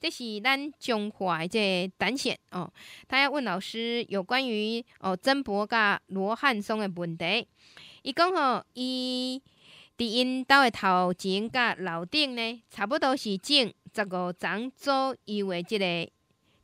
这是咱中华的这胆险哦。他要问老师有关于哦曾柏甲罗汉松的问题。伊讲吼，伊伫因兜的头前甲楼顶呢，差不多是种十五种左右的即个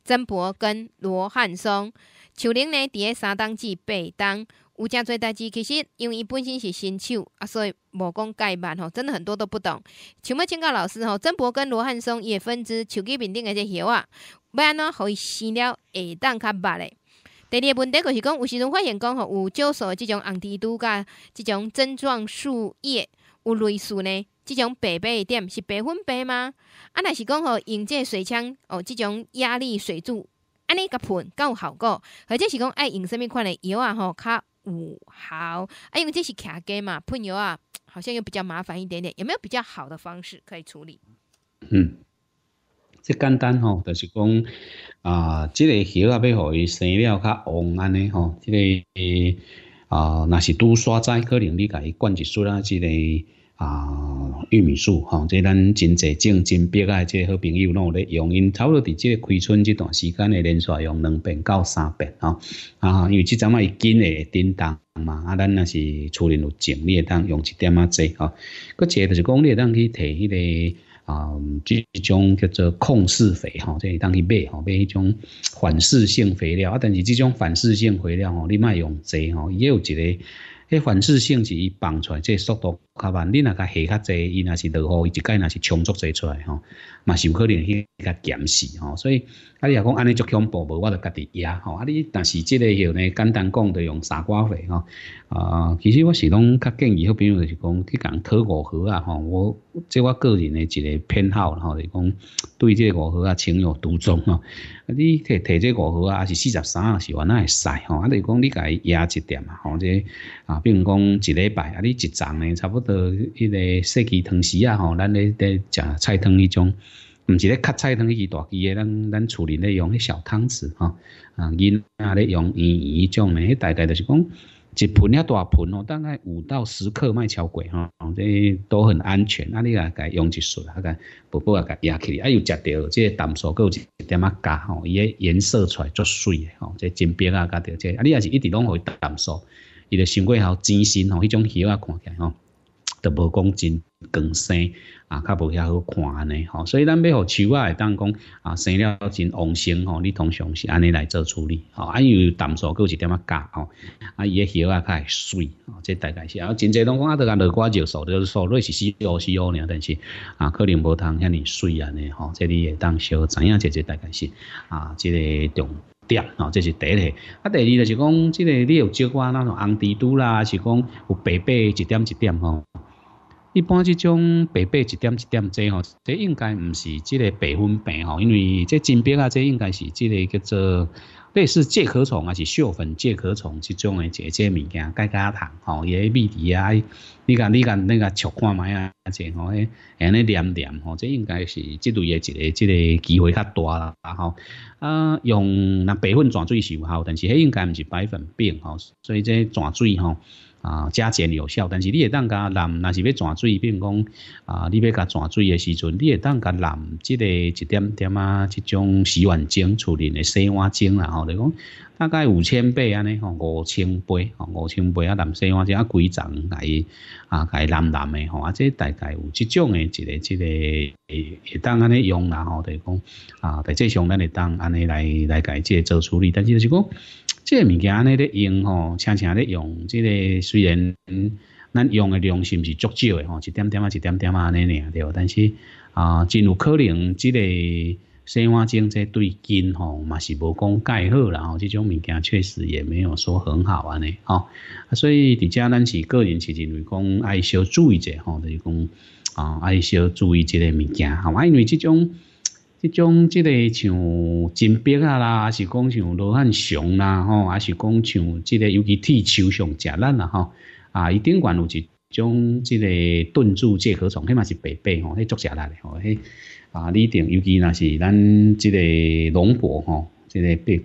曾柏跟罗汉松，树林呢咧三冬至、八冬。有诚侪代志，其实因为伊本身是新手啊，所以无讲介慢吼，真的很多都不懂。想要请教老师吼，曾博跟罗汉松伊叶分支手机面顶个只叶啊，欲安怎互伊生了下档较白嘞？第二个问题就是讲，有时阵发现讲吼，有少数即种红蜘蛛甲即种针状树叶有类似呢，即种白斑点是白粉白吗？啊，若是讲吼用即个水枪哦，即种压力水柱安尼甲喷较效果，或者是讲爱用啥物款的药啊吼较？五毫，哎，因为这是卡给嘛，朋友啊，好像又比较麻烦一点点，有没有比较好的方式可以处理？嗯，即简单吼，就是讲啊，即个鱼啊要互伊生了较旺安尼吼，即个啊那是都刷仔，可能你给伊灌一水啊这个。啊，玉米树吼，即咱真济种真别个即好朋友有咧用，因差不多伫即开春这段时间咧连续用两遍到三遍吼。啊，因为即阵啊伊紧诶叮当嘛，啊，咱若是厝里有种，你会当用一点仔济吼。搁一个就是讲，你会当去摕迄个啊，即种叫做控释肥吼，即会当去买吼，买迄种反噬性肥料啊。但是即种反噬性肥料吼，你莫用侪吼，伊有一个迄反噬性是伊放出即速度。较慢，你若甲下较济，伊若是落雨，伊一概若是充足侪出来吼，嘛是有可能去较咸死吼。所以，啊，你若讲安尼足恐怖，无我着家己压吼。啊，你但是即个许呢，简单讲，就用三瓜肥吼。啊，其实我是拢较建议，迄朋友是讲去共讨五合啊吼。我即我个人的一个偏好，吼，后是讲对即个五合啊情有独钟吼。啊，你摕摕即五合啊，是四十三啊，是原来会使吼。阿就讲你家压一点啊，吼这啊，比如讲一礼拜，啊，你一丛呢，差不多。的一个设计汤匙啊，吼，咱咧咧食菜汤迄种，毋是咧烤菜汤，迄是大鸡诶，咱咱厝里咧用迄小汤匙吼，啊，因仔咧用圆圆迄种咧，大概就是讲一盆遐大盆哦，大概五到十克卖超吼、吼，即都很安全，啊，你来家用一喙，啊，家宝宝也家吃起，啊，又食着即淡素有一点啊加吼，伊诶颜色出来足水诶吼，即金边啊加着即，啊，你也是一直拢互伊淡素，伊就上过吼，清心吼，迄种鱼啊看起来吼。无讲真光鲜啊，较无遐好看呢。吼，所以咱要互树啊，会当讲啊，生了真旺盛吼。你通常是安尼来做处理吼，啊又淡素有一点仔加吼，啊伊个叶啊较会水吼。这大概是啊，真济拢讲啊，都个绿瓜就数着数类是死哦死哦呢。但是啊，可能无通遐尼水安尼吼。这你会当小知影，这即大概是啊，即个重点哦，这是第一个。啊，第二就是讲，这个你有接瓜那种红蜘蛛啦，是讲有白白一点一点吼。一般这种白白一点一点这吼，这应该不是这个白粉病吼，因为这金边啊，这应该是这个叫做类是介壳虫啊，是锈粉介壳虫这种的这这物件，介家糖吼，也秘滴啊，你看你看那个雀看卖啊这吼，安尼黏黏吼，这应该是这类的一个这个机会较大啦吼。啊，用那白粉转水是有效，但是迄应该不是白粉病吼，所以这转水吼。啊，加减有效，但是你也当甲蓝，若是要转水，比如讲啊，你要甲转水的时阵，你也当甲蓝，即个一点点啊，即种洗碗精处理的洗碗精啦吼，就讲大概五千杯安尼吼，五千杯吼，五千杯啊蓝洗碗精啊几层来啊来淋淋的吼，啊即大概有即种的一个即个会会当安尼用啦吼，就讲啊在这上咱会当安尼来来解即做处理，但是就是讲。即物件安咧用吼，常常咧用，即个虽然，咱用的量是毋是足少的吼，一点点啊，一点点啊，安尼尔对但是啊，真有可能即个洗碗精策对筋吼，嘛是无讲盖好，然后即种物件确实也没有说很好安尼吼，所以伫遮咱是个人是认为讲爱少注意者吼，就是讲啊爱少注意即个物件，吼，因为即种。即种即个像金鳖啊啦，还是讲像罗汉熊啦吼，还是讲像即个尤其铁球上食咱啦吼，啊伊顶悬有一种即个炖煮结壳虫，迄嘛是白白吼，迄足食力的吼，迄啊你定尤其那是咱即个龙博吼，即个白。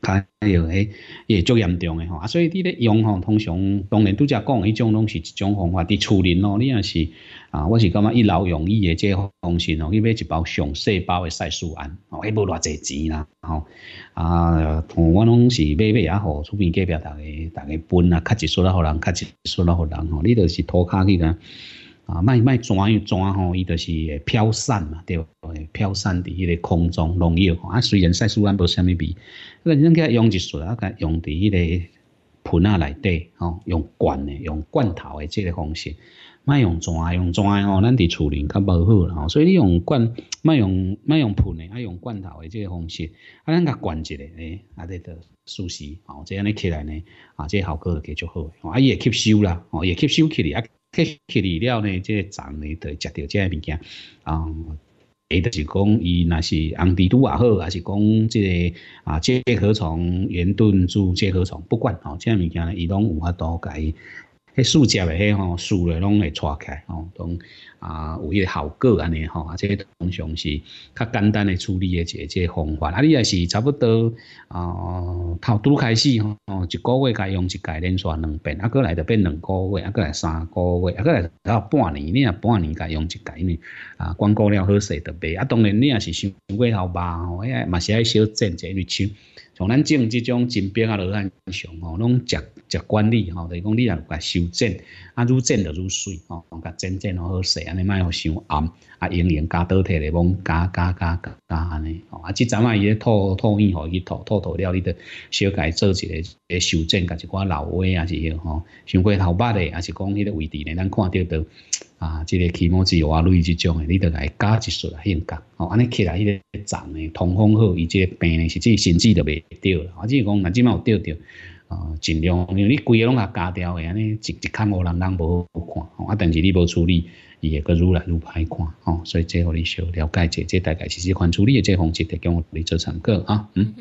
还有迄也足严重诶吼，啊，所以你咧用吼，通常当然拄则讲迄种，拢是一种方法伫处理咯。你若是啊，我是感觉一劳永逸诶，即个方式吼去买一包上细包诶塞素胺吼，迄无偌侪钱啦吼。啊，我拢是买买也好，厝边隔壁逐个逐个分啊，较一撮啦，互人较一撮啦，互人吼，你著是涂骹去啦。啊，卖卖纸泉吼，伊就是飘散嘛，对不？飘散伫迄个空中容易。啊，虽然晒树干无虾米味，可是咱个用一仔，啊，用伫迄个盆啊内底吼，用罐的，用罐头的这个方式，卖用泉，用泉吼，咱伫厝里较无好吼，所以你用罐，卖用卖用盆的，爱用罐头的这个方式，啊，咱个关一下，诶，啊，这个熟悉，吼，这样咧起来呢，啊，这效果就加足好。啊，伊会吸收啦，哦，也吸收起来。啊。去去里了呢，这虫呢都食到这些物件，啊，也就是讲伊那是红蜘蛛也好，还是讲这个啊介壳虫、圆盾柱介壳虫，不管吼，这些物件呢，伊拢有法多解。迄竖折的迄吼，竖的拢会起开吼，拢啊有一个效果安尼吼，即个通常是较简单的处理的一个即个方法。啊，你也是差不多啊，头拄开始吼，哦，一个月甲用一届连续两遍，啊，过来就变两个月，啊，过来三个月，啊，过来到半年，你啊半年甲用一盖呢，啊，广告了好势特别。啊，当然你也是想想后慢吼，哎，嘛是爱小因为像。从咱种即种前边啊，落岸上吼，拢食食管理吼，就是讲你若要甲修剪，啊，愈剪就愈水吼，甲真正好势，安尼卖互伤暗啊，用用加多体来往加加加加安尼吼，啊，即阵啊伊咧吐吐烟吼，伊吐吐吐了，你得小改做一个诶修剪，甲一寡老歪啊，是许吼，伤过头发咧，啊是讲迄个位置咧，咱看着都。啊，即个皮毛之类这种的，你得来加一束来掩盖。哦，安尼起来，伊个脏的通风好，伊个病呢，实际甚至都未掉啦。啊，只是讲，那即卖有掉掉，啊，尽量，因为你规个拢加掉的，安尼一一看，无人人无好看。哦，啊，但是你无处理，伊会更愈来愈歹看。哦，所以这给你小了解一下，这大概是其款处理你这方式的，叫我你做参考啊。嗯。